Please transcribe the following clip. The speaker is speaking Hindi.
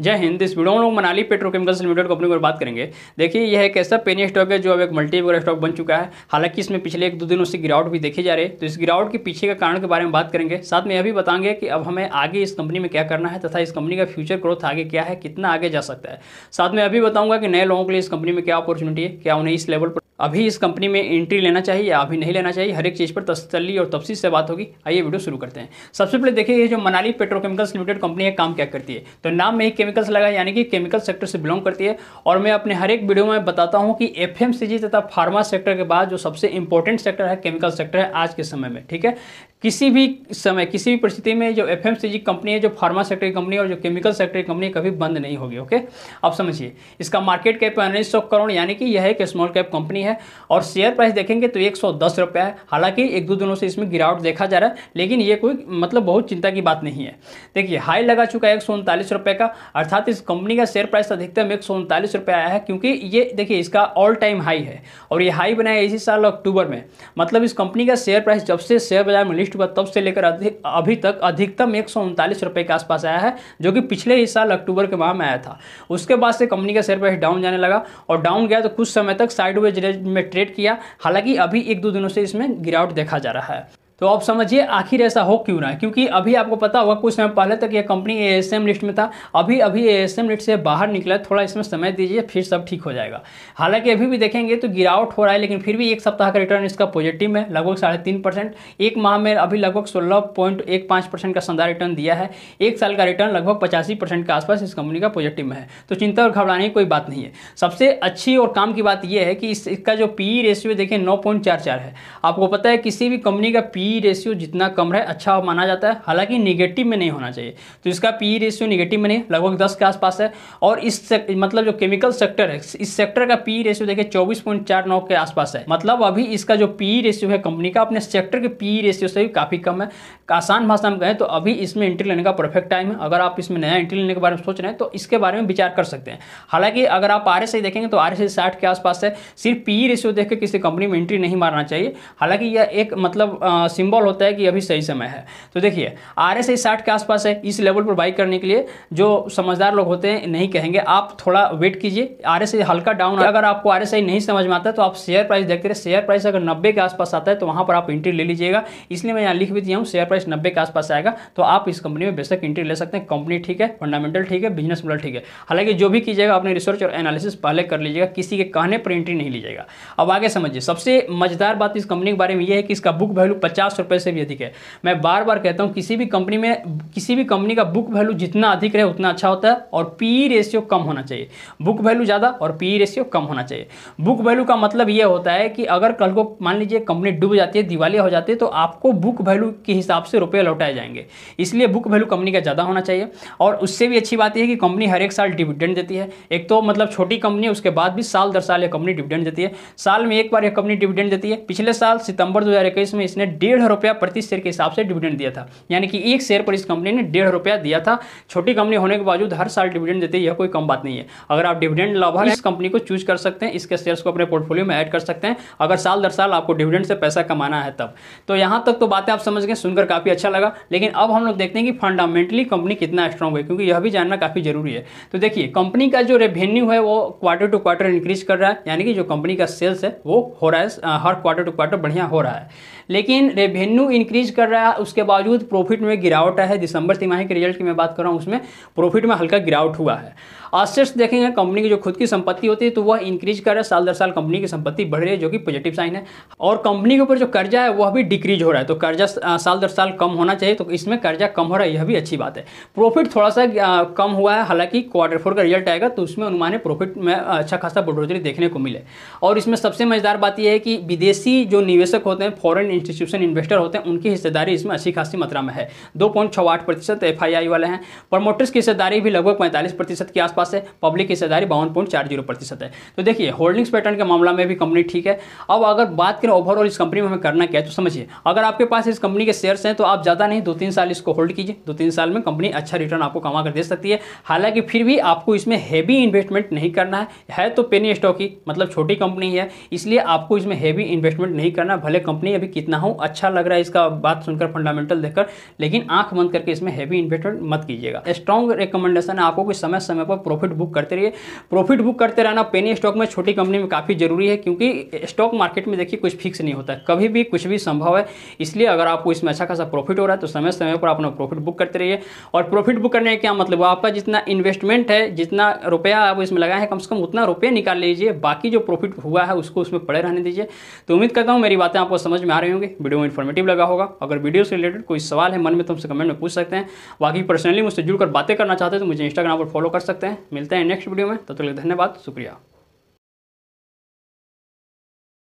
जय हिंद इस वीडियो में लोग मनाली पेट्रोकेमिकल्स लिमिटेड को पर बात करेंगे देखिए यह एक ऐसा पेनी स्टॉक है जो अब एक मल्टी वगैरह स्टॉक बन चुका है हालांकि इसमें पिछले एक दो दिनों से गिरावट भी देखी जा रही है तो इस गिरावट के पीछे के कारण के बारे में बात करेंगे साथ में यह भी बताएंगे कि अब हमें आगे इस कंपनी में क्या करना है तथा इस कंपनी का फ्यूचर ग्रोथ आगे क्या है कितना आगे जा सकता है साथ में अभी बताऊंगा कि नए लोगों के लिए इस कंपनी में क्या अपॉर्चुनिटी है क्या उन्हें इस लेवल पर अभी इस कंपनी में एंट्री लेना चाहिए या अभी नहीं लेना चाहिए हर एक चीज़ पर तसली और तफसी से बात होगी आइए वीडियो शुरू करते हैं सबसे पहले देखिए ये जो मनाली पेट्रोकेमिकल्स लिमिटेड कंपनी है काम क्या करती है तो नाम में ही केमिकल्स लगा यानी कि केमिकल सेक्टर से बिलोंग करती है और मैं अपने हर एक वीडियो में बताता हूँ कि एफ तथा फार्मा सेक्टर के बाद जो सबसे इंपॉर्टेंट सेक्टर है केमिकल सेक्टर है आज के समय में ठीक है किसी भी समय किसी भी परिस्थिति में जो एफ कंपनी है जो फार्मा सेक्टर की कंपनी और जो केमिकल सेक्टर की कंपनी कभी बंद नहीं होगी ओके आप समझिए इसका मार्केट कैप उन्नीस सौ करोड़ यानी कि यह एक स्मॉल कैप कंपनी है और शेयर प्राइस देखेंगे तो एक सौ दस रुपया है हालांकि एक दो दिनों से इसमें गिरावट देखा जा रहा है लेकिन ये कोई मतलब बहुत चिंता की बात नहीं है देखिए हाई लगा चुका है एक सौ उनतालीस रुपये का अर्थात इस कंपनी का शेयर प्राइस अधिकतम एक सौ उनतालीस रुपये आया है क्योंकि ये देखिए इसका ऑल टाइम हाई है और ये हाई बनाया इसी साल अक्टूबर में मतलब इस कंपनी का शेयर प्राइस जब से शेयर बाजार में लिस्ट लिस्ट हुआ तब से लेकर अभी तक अधिकतम एक रुपए के आसपास आया है जो कि पिछले ही साल अक्टूबर के माह में आया था उसके बाद से कंपनी का शेयर प्राइस डाउन जाने लगा और डाउन गया तो कुछ समय तक साइडवेज रेंज में ट्रेड किया हालांकि अभी एक दो दिनों से इसमें गिरावट देखा जा रहा है तो आप समझिए आखिर ऐसा हो क्यों ना है क्योंकि अभी आपको पता होगा कुछ समय पहले तक यह company A S M list में था अभी अभी ए एस एम लिस्ट से बाहर निकला थोड़ा इसमें समय दीजिए फिर सब ठीक हो जाएगा हालांकि अभी भी देखेंगे तो गिरावट हो रहा है लेकिन फिर भी एक सप्ताह का रिटर्न इसका पॉजिटिव है लगभग साढ़े तीन परसेंट एक माह में अभी लगभग सोलह पॉइंट एक पाँच परसेंट का शानदार रिटर्न दिया है एक साल का रिटर्न लगभग पचासी परसेंट के आसपास इस कंपनी का पॉजिटिव है तो चिंता और घबराने की कोई बात नहीं है सबसे अच्छी और काम की बात यह है कि इसका जो पी रेशियो e देखिए नौ है आपको पता है किसी भी कंपनी का पी पी रेशियो जितना कम रहे अच्छा माना जाता है हालांकि निगेटिव में नहीं होना चाहिए तो इसका पी रेशियो निगेटिव में नहीं लगभग दस के आसपास है और इस मतलब जो केमिकल सेक्टर है इस सेक्टर का पी रेशियो देखिए चौबीस के आसपास है मतलब अभी इसका जो पी रेशियो है कंपनी का अपने सेक्टर के पी रेशियो से भी काफ़ी कम है आसान भाषा में कहें तो अभी इसमें एंट्री लेने का परफेक्ट टाइम है अगर आप इसमें नया एंट्री लेने के बारे में सोच रहे हैं तो इसके बारे में विचार कर सकते हैं हालांकि अगर आप आर देखेंगे तो आर एस के आसपास है सिर्फ पी रेशियो देख के किसी कंपनी में एंट्री नहीं मारना चाहिए हालांकि यह एक मतलब सिंबल होता है कि अभी सही समय है तो देखिए आर एस साठ के आसपास है इस लेवल पर बाई करने के लिए जो समझदार लोग होते हैं नहीं कहेंगे आप थोड़ा वेट कीजिए आर हल्का डाउन अगर आपको आर नहीं समझ में आता है तो आप शेयर प्राइस देखते रहे शेयर प्राइस अगर नब्बे के आसपास आता है तो वहाँ पर आप एंट्री ले लीजिएगा इसलिए मैं यहाँ लिख भी दिया हूँ शेयर प्राइस नब्बे के आसपास आएगा तो आप इस कंपनी में बेसक एंट्री ले सकते हैं कंपनी ठीक है फंडामेंटल ठीक है बिजनेस मॉडल ठीक है हालांकि जो भी कीजिएगा अपने रिसर्च और एनालिसिस पहले कर लीजिएगा किसी के कहने पर एंट्री नहीं लीजिएगा अब आगे समझिए सबसे मजेदार बात इस कंपनी के बारे में यह है कि इसका बुक वैल्यू पचास पचास रुपये से भी अधिक है मैं बार बार कहता हूँ किसी भी कंपनी में किसी भी कंपनी का बुक वैल्यू जितना अधिक रहे उतना अच्छा होता है और पी रेशियो e कम होना चाहिए बुक वैल्यू ज़्यादा और पी रेशियो e कम होना चाहिए बुक वैल्यू का मतलब ये होता है कि अगर कल को मान लीजिए कंपनी डूब जाती है दिवालिया हो जाती है तो आपको बुक वैल्यू के हिसाब से रुपये लौटाए जाएंगे इसलिए बुक वैल्यू कंपनी का ज़्यादा होना चाहिए और उससे भी अच्छी बात यह है कि कंपनी हर एक साल डिविडेंड देती है एक तो मतलब छोटी कंपनी उसके बाद भी साल दर साल यह कंपनी डिविडेंड देती है साल में एक बार यह कंपनी डिविडेंड देती है पिछले साल सितंबर दो में इसने डेढ़ डेढ़ रुपया प्रति शेयर के हिसाब से डिविडेंड दिया था यानी कि एक शेयर पर इस कंपनी ने डेढ़ रुपया दिया था छोटी कंपनी होने के बावजूद हर साल डिविडेंड देते यह कोई कम बात नहीं है अगर आप डिविडेंड लाभा इस कंपनी को चूज कर सकते हैं इसके शेयर को अपने पोर्टफोलियो में एड कर सकते हैं अगर साल दर साल आपको डिविडेंड से पैसा कमाना है तब तो यहाँ तक तो बातें आप समझ गए सुनकर काफ़ी अच्छा लगा लेकिन अब हम लोग देखते हैं कि फंडामेंटली कंपनी कितना स्ट्रॉन्ग है क्योंकि यह भी जानना काफ़ी जरूरी है तो देखिए कंपनी का जो रेवेन्यू है वो क्वार्टर टू क्वार्टर इंक्रीज कर रहा है यानी कि जो कंपनी का सेल्स है वो हो रहा है हर क्वार्टर टू क्वार्टर बढ़िया हो रहा है लेकिन रेवेन्यू इंक्रीज कर रहा है उसके बावजूद प्रॉफिट में गिरावट है दिसंबर तिमाही के रिजल्ट की मैं बात कर रहा हूँ उसमें प्रॉफिट में हल्का गिरावट हुआ है असेट्स देखेंगे कंपनी की जो खुद की संपत्ति होती है तो वह इंक्रीज कर रहा है साल दर साल कंपनी की संपत्ति बढ़ रही है जो कि पॉजिटिव साइन है और कंपनी के ऊपर जो कर्जा है वह भी डिक्रीज हो रहा है तो कर्जा साल दर साल कम होना चाहिए तो इसमें कर्जा कम हो रहा है यह भी अच्छी बात है प्रॉफिट थोड़ा सा कम हुआ है हालांकि क्वार्टर फोर का रिजल्ट आएगा तो उसमें अनुमान प्रॉफिट में अच्छा खासा बढ़ोतरी देखने को मिले और इसमें सबसे मजेदार बात यह है कि विदेशी जो निवेशक होते हैं फॉरन इंस्टीट्यूशन इन्वेस्टर होते हैं उनकी हिस्सेदारी इसमें अच्छी खासी मात्रा में है दो पॉइंट छः आठ प्रतिशत एफ आई आई वाले हैं प्रमोटर्स की हिस्सेदारी भी लगभग पैंतालीस प्रतिशत के आसपास पास है पब्लिक हिस्सेदारी बावन पॉइंट चार जीरो प्रतिशत है तो देखिए होल्डिंग्स पैटर्न के मामला में भी कंपनी ठीक है अब अगर बात करें ओवरऑल इस कंपनी में हमें करना क्या है तो समझिए अगर आपके पास इस कंपनी के शेयर्स हैं तो आप ज़्यादा नहीं दो तीन साल इसको होल्ड कीजिए दो तीन साल में कंपनी अच्छा रिटर्न आपको कमा कर दे सकती है हालांकि फिर भी आपको इसमें हैवी इन्वेस्टमेंट नहीं करना है है तो पेनी स्टॉक ही मतलब छोटी कंपनी है इसलिए आपको इसमें हैवी इन्वेस्टमेंट नहीं करना भले कंपनी अभी कितना हो अच्छा लग रहा है इसका बात सुनकर फंडामेंटल देखकर लेकिन आंख बंद करके इसमें हैवी इन्वेस्टमेंट मत कीजिएगा स्ट्रॉन्ग रिकमेंडेशन है आपको कि समय समय पर प्रॉफिट बुक करते रहिए प्रॉफिट बुक करते रहना पेनी स्टॉक में छोटी कंपनी में काफ़ी ज़रूरी है क्योंकि स्टॉक मार्केट में देखिए कुछ फिक्स नहीं होता कभी भी कुछ भी संभव है इसलिए अगर आपको इसमें अच्छा खासा प्रॉफिट हो रहा है तो समय समय पर अपना प्रॉफिट बुक करते रहिए और प्रॉफिट बुक करने का क्या मतलब आपका जितना इन्वेस्टमेंट है जितना रुपया आप इसमें लगाए हैं कम से कम उतना रुपया निकाल लीजिए बाकी जो प्रॉफिट हुआ है उसको उसमें पड़े रहने दीजिए तो उम्मीद करता हूँ मेरी बातें आपको समझ में आ रही होंगी वीडियो में इन्फॉर्मेटिव लगा होगा अगर वीडियो से रिलेटेड कोई सवाल है मन में तो हमसे कमेंट में पूछ सकते हैं बाकी पर्सनली मुझसे जुड़कर बातें करना चाहते हैं तो मुझे इंस्टाग्राम पर फॉलो कर सकते हैं हैं मिलते हैं नेक्स्ट वीडियो में तब तो तक धन्यवाद शुक्रिया